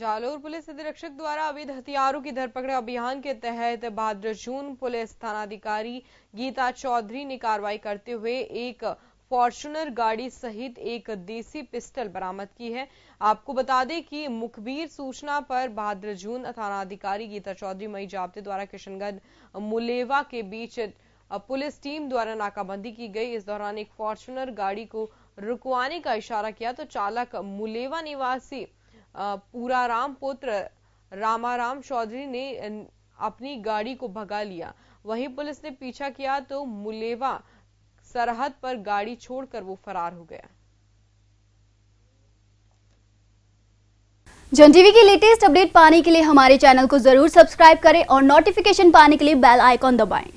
Jalore police अधीक्षक द्वारा अवैध हथियारों की धरपकड़ अभियान के तहत भाद्रजून पुलिस थानाधिकारी गीता चौधरी ने कार्रवाई करते हुए एक फॉर्चुनर गाड़ी सहित एक देसी पिस्टल बरामद की है आपको बता दें कि मुखबिर सूचना पर भाद्रजून थानाधिकारी गीता चौधरी मई जाबते द्वारा किशनगंज मुलेवा के बीच पुलिस टीम द्वारा नाकाबंदी की गई इस दौरान एक फॉर्चुनर गाड़ी को रुकवाने का इशारा किया तो चालक मुलेवा निवासी पूरा राम पुत्र रामाराम चौधरी ने अपनी गाड़ी को भगा लिया वहीं पुलिस ने पीछा किया तो मुलेवा सरहद पर गाड़ी छोड़कर वो फरार हो गया जन टीवी की लेटेस्ट अपडेट पाने के लिए हमारे चैनल को जरूर सब्सक्राइब करें और नोटिफिकेशन पाने के लिए बेल आइकॉन दबाएं